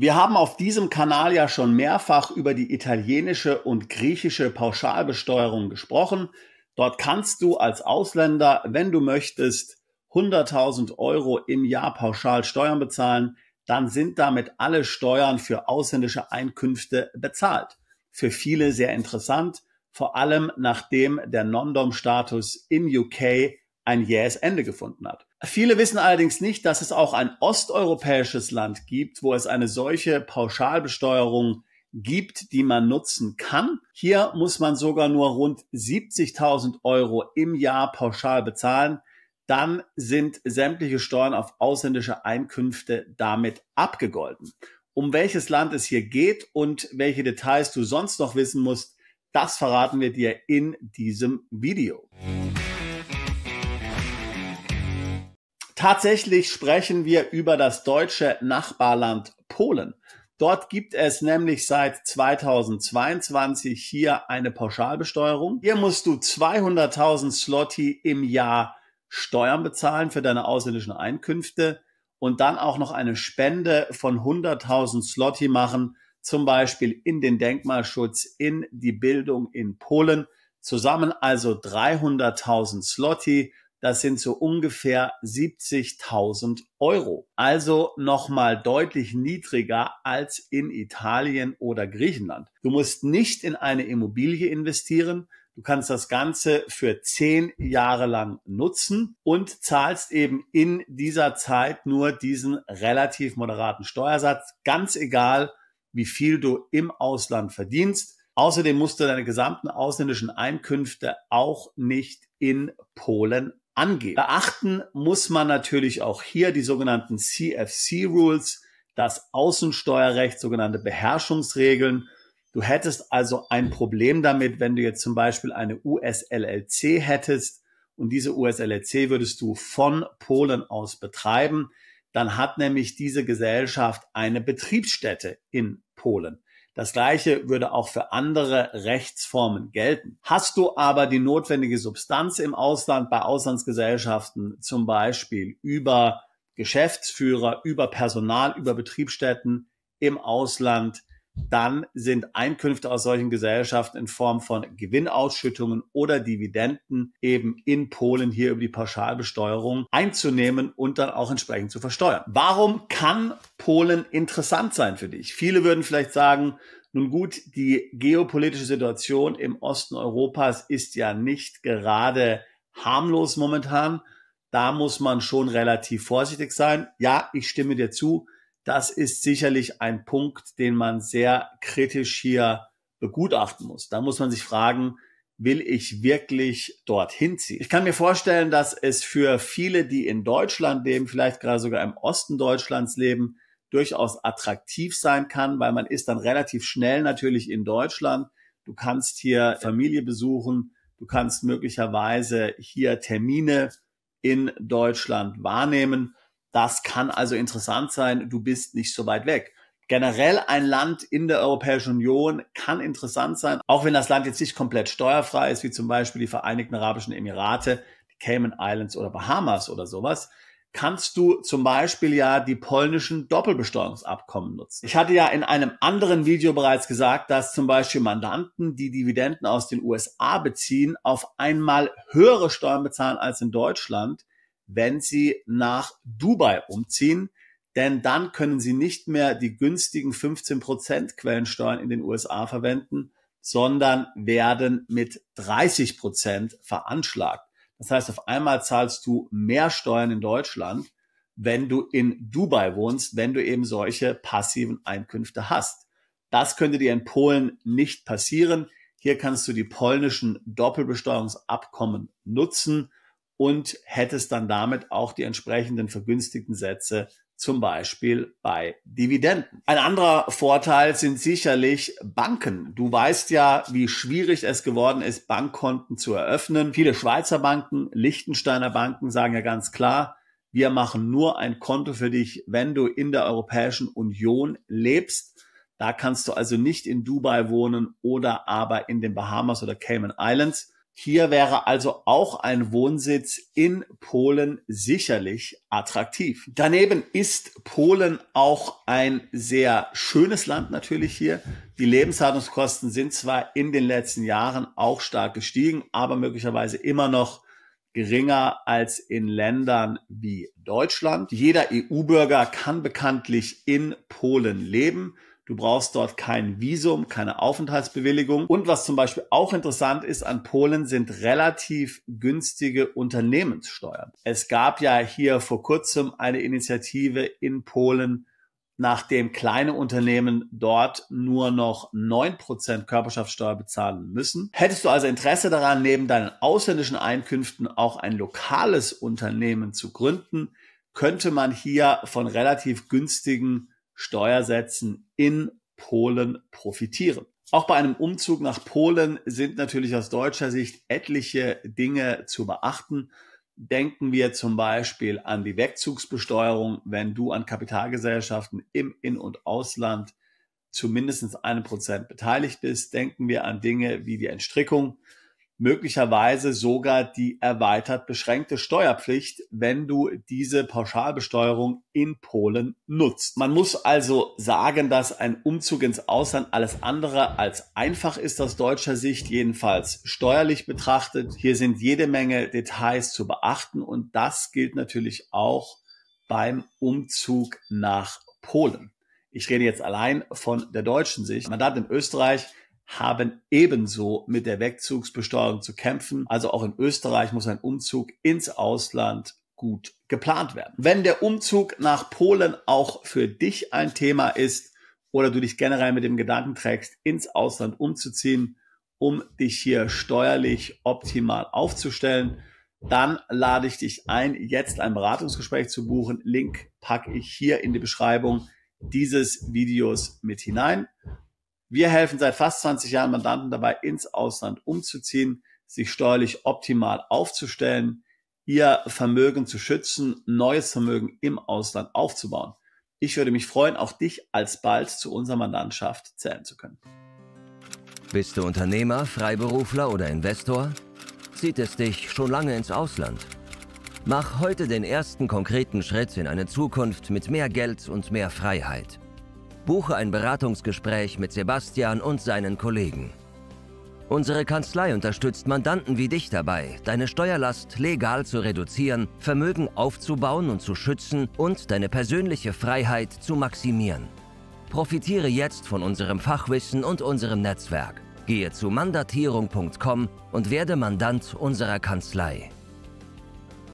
Wir haben auf diesem Kanal ja schon mehrfach über die italienische und griechische Pauschalbesteuerung gesprochen. Dort kannst du als Ausländer, wenn du möchtest, 100.000 Euro im Jahr pauschal Steuern bezahlen, dann sind damit alle Steuern für ausländische Einkünfte bezahlt. Für viele sehr interessant, vor allem nachdem der Non-Dom-Status im UK ein jähes Ende gefunden hat. Viele wissen allerdings nicht, dass es auch ein osteuropäisches Land gibt, wo es eine solche Pauschalbesteuerung gibt, die man nutzen kann. Hier muss man sogar nur rund 70.000 Euro im Jahr pauschal bezahlen. Dann sind sämtliche Steuern auf ausländische Einkünfte damit abgegolten. Um welches Land es hier geht und welche Details du sonst noch wissen musst, das verraten wir dir in diesem Video. Mhm. Tatsächlich sprechen wir über das deutsche Nachbarland Polen. Dort gibt es nämlich seit 2022 hier eine Pauschalbesteuerung. Hier musst du 200.000 Slotti im Jahr Steuern bezahlen für deine ausländischen Einkünfte und dann auch noch eine Spende von 100.000 Slotti machen, zum Beispiel in den Denkmalschutz, in die Bildung in Polen. Zusammen also 300.000 Slotti das sind so ungefähr 70.000 Euro. Also nochmal deutlich niedriger als in Italien oder Griechenland. Du musst nicht in eine Immobilie investieren. Du kannst das Ganze für zehn Jahre lang nutzen und zahlst eben in dieser Zeit nur diesen relativ moderaten Steuersatz, ganz egal, wie viel du im Ausland verdienst. Außerdem musst du deine gesamten ausländischen Einkünfte auch nicht in Polen angeht. Beachten muss man natürlich auch hier die sogenannten CFC-Rules, das Außensteuerrecht, sogenannte Beherrschungsregeln. Du hättest also ein Problem damit, wenn du jetzt zum Beispiel eine USLLC hättest und diese USLLC würdest du von Polen aus betreiben, dann hat nämlich diese Gesellschaft eine Betriebsstätte in Polen. Das gleiche würde auch für andere Rechtsformen gelten. Hast du aber die notwendige Substanz im Ausland bei Auslandsgesellschaften, zum Beispiel über Geschäftsführer, über Personal, über Betriebsstätten im Ausland, dann sind Einkünfte aus solchen Gesellschaften in Form von Gewinnausschüttungen oder Dividenden eben in Polen hier über die Pauschalbesteuerung einzunehmen und dann auch entsprechend zu versteuern. Warum kann Polen interessant sein für dich? Viele würden vielleicht sagen, nun gut, die geopolitische Situation im Osten Europas ist ja nicht gerade harmlos momentan. Da muss man schon relativ vorsichtig sein. Ja, ich stimme dir zu. Das ist sicherlich ein Punkt, den man sehr kritisch hier begutachten muss. Da muss man sich fragen, will ich wirklich dorthin ziehen? Ich kann mir vorstellen, dass es für viele, die in Deutschland leben, vielleicht gerade sogar im Osten Deutschlands leben, durchaus attraktiv sein kann, weil man ist dann relativ schnell natürlich in Deutschland. Du kannst hier Familie besuchen, du kannst möglicherweise hier Termine in Deutschland wahrnehmen. Das kann also interessant sein, du bist nicht so weit weg. Generell ein Land in der Europäischen Union kann interessant sein, auch wenn das Land jetzt nicht komplett steuerfrei ist, wie zum Beispiel die Vereinigten Arabischen Emirate, die Cayman Islands oder Bahamas oder sowas kannst du zum Beispiel ja die polnischen Doppelbesteuerungsabkommen nutzen. Ich hatte ja in einem anderen Video bereits gesagt, dass zum Beispiel Mandanten, die Dividenden aus den USA beziehen, auf einmal höhere Steuern bezahlen als in Deutschland, wenn sie nach Dubai umziehen. Denn dann können sie nicht mehr die günstigen 15% Prozent Quellensteuern in den USA verwenden, sondern werden mit 30% Prozent veranschlagt. Das heißt, auf einmal zahlst du mehr Steuern in Deutschland, wenn du in Dubai wohnst, wenn du eben solche passiven Einkünfte hast. Das könnte dir in Polen nicht passieren. Hier kannst du die polnischen Doppelbesteuerungsabkommen nutzen und hättest dann damit auch die entsprechenden vergünstigten Sätze zum Beispiel bei Dividenden. Ein anderer Vorteil sind sicherlich Banken. Du weißt ja, wie schwierig es geworden ist, Bankkonten zu eröffnen. Viele Schweizer Banken, Liechtensteiner Banken sagen ja ganz klar, wir machen nur ein Konto für dich, wenn du in der Europäischen Union lebst. Da kannst du also nicht in Dubai wohnen oder aber in den Bahamas oder Cayman Islands. Hier wäre also auch ein Wohnsitz in Polen sicherlich attraktiv. Daneben ist Polen auch ein sehr schönes Land natürlich hier. Die Lebenshaltungskosten sind zwar in den letzten Jahren auch stark gestiegen, aber möglicherweise immer noch geringer als in Ländern wie Deutschland. Jeder EU-Bürger kann bekanntlich in Polen leben. Du brauchst dort kein Visum, keine Aufenthaltsbewilligung. Und was zum Beispiel auch interessant ist an Polen, sind relativ günstige Unternehmenssteuern. Es gab ja hier vor kurzem eine Initiative in Polen, nachdem kleine Unternehmen dort nur noch neun Prozent Körperschaftssteuer bezahlen müssen. Hättest du also Interesse daran, neben deinen ausländischen Einkünften auch ein lokales Unternehmen zu gründen, könnte man hier von relativ günstigen Steuersätzen in Polen profitieren. Auch bei einem Umzug nach Polen sind natürlich aus deutscher Sicht etliche Dinge zu beachten. Denken wir zum Beispiel an die Wegzugsbesteuerung, wenn du an Kapitalgesellschaften im In- und Ausland zu mindestens einem Prozent beteiligt bist. Denken wir an Dinge wie die Entstrickung möglicherweise sogar die erweitert beschränkte Steuerpflicht, wenn du diese Pauschalbesteuerung in Polen nutzt. Man muss also sagen, dass ein Umzug ins Ausland alles andere als einfach ist aus deutscher Sicht, jedenfalls steuerlich betrachtet. Hier sind jede Menge Details zu beachten und das gilt natürlich auch beim Umzug nach Polen. Ich rede jetzt allein von der deutschen Sicht. Man hat in Österreich haben ebenso mit der Wegzugsbesteuerung zu kämpfen. Also auch in Österreich muss ein Umzug ins Ausland gut geplant werden. Wenn der Umzug nach Polen auch für dich ein Thema ist oder du dich generell mit dem Gedanken trägst, ins Ausland umzuziehen, um dich hier steuerlich optimal aufzustellen, dann lade ich dich ein, jetzt ein Beratungsgespräch zu buchen. Link packe ich hier in die Beschreibung dieses Videos mit hinein. Wir helfen seit fast 20 Jahren Mandanten dabei, ins Ausland umzuziehen, sich steuerlich optimal aufzustellen, ihr Vermögen zu schützen, neues Vermögen im Ausland aufzubauen. Ich würde mich freuen, auch dich alsbald zu unserer Mandantschaft zählen zu können. Bist du Unternehmer, Freiberufler oder Investor? Zieht es dich schon lange ins Ausland? Mach heute den ersten konkreten Schritt in eine Zukunft mit mehr Geld und mehr Freiheit. Buche ein Beratungsgespräch mit Sebastian und seinen Kollegen. Unsere Kanzlei unterstützt Mandanten wie dich dabei, deine Steuerlast legal zu reduzieren, Vermögen aufzubauen und zu schützen und deine persönliche Freiheit zu maximieren. Profitiere jetzt von unserem Fachwissen und unserem Netzwerk. Gehe zu mandatierung.com und werde Mandant unserer Kanzlei.